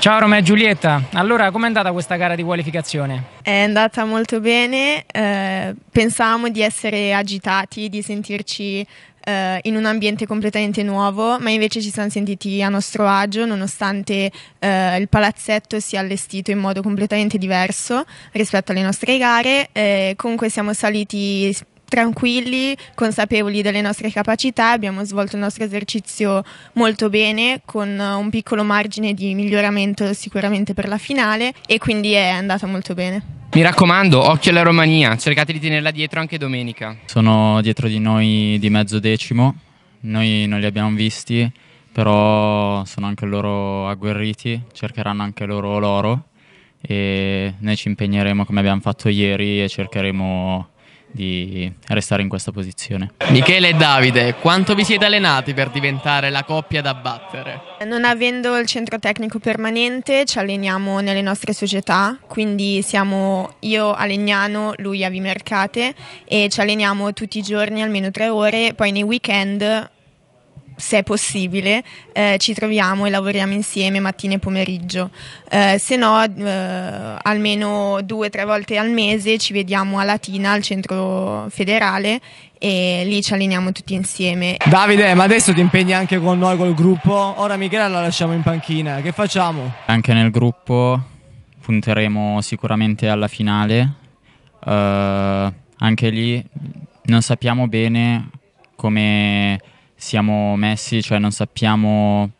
Ciao Romeo e Giulietta, allora com'è andata questa gara di qualificazione? È andata molto bene, eh, pensavamo di essere agitati, di sentirci eh, in un ambiente completamente nuovo, ma invece ci siamo sentiti a nostro agio nonostante eh, il palazzetto sia allestito in modo completamente diverso rispetto alle nostre gare. Eh, comunque siamo saliti tranquilli, consapevoli delle nostre capacità, abbiamo svolto il nostro esercizio molto bene con eh, un piccolo margine di miglioramento sicuramente per la finale e quindi è andata molto bene. Mi raccomando, occhio alla Romania, cercate di tenerla dietro anche domenica. Sono dietro di noi di mezzo decimo, noi non li abbiamo visti, però sono anche loro agguerriti, cercheranno anche loro l'oro e noi ci impegneremo come abbiamo fatto ieri e cercheremo di restare in questa posizione. Michele e Davide, quanto vi siete allenati per diventare la coppia da battere? Non avendo il centro tecnico permanente ci alleniamo nelle nostre società, quindi siamo io a Legnano, lui a Vimercate e ci alleniamo tutti i giorni almeno tre ore, poi nei weekend se è possibile, eh, ci troviamo e lavoriamo insieme mattina e pomeriggio. Eh, se no, eh, almeno due o tre volte al mese ci vediamo a Latina, al centro federale, e lì ci alleniamo tutti insieme. Davide, ma adesso ti impegni anche con noi, col gruppo? Ora Michela la lasciamo in panchina, che facciamo? Anche nel gruppo punteremo sicuramente alla finale. Uh, anche lì non sappiamo bene come siamo messi, cioè non sappiamo,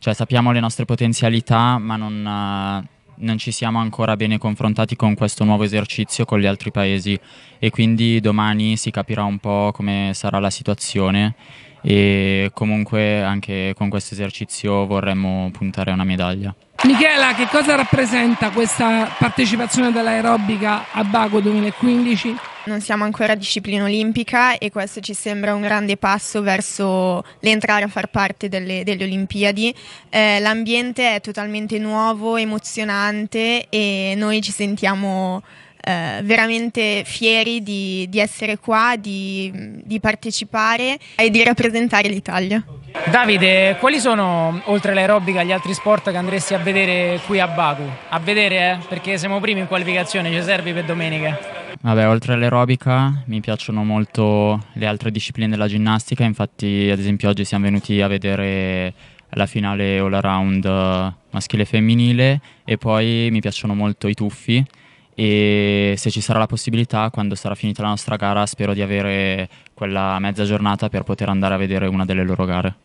cioè sappiamo le nostre potenzialità, ma non, eh, non, ci siamo ancora bene confrontati con questo nuovo esercizio con gli altri paesi e quindi domani si capirà un po' come sarà la situazione e comunque anche con questo esercizio vorremmo puntare a una medaglia. Michela, che cosa rappresenta questa partecipazione dell'aerobica a Bago 2015? Non siamo ancora disciplina olimpica e questo ci sembra un grande passo verso l'entrare a far parte delle, delle Olimpiadi. Eh, l'ambiente è totalmente nuovo, emozionante e noi ci sentiamo eh, veramente fieri di, di essere qua, di, di, partecipare e di rappresentare l'Italia. Davide, quali sono, oltre all'aerobica, gli altri sport che andresti a vedere qui a Baku? A vedere, eh? perché siamo primi in qualificazione, ci servi per domenica. Vabbè, oltre all'aerobica mi piacciono molto le altre discipline della ginnastica, infatti ad esempio oggi siamo venuti a vedere la finale all around eh, maschile e femminile e poi mi piacciono molto i tuffi e se ci sarà la possibilità quando sarà finita la nostra gara spero di avere quella mezza giornata per poter andare a vedere una delle loro gare.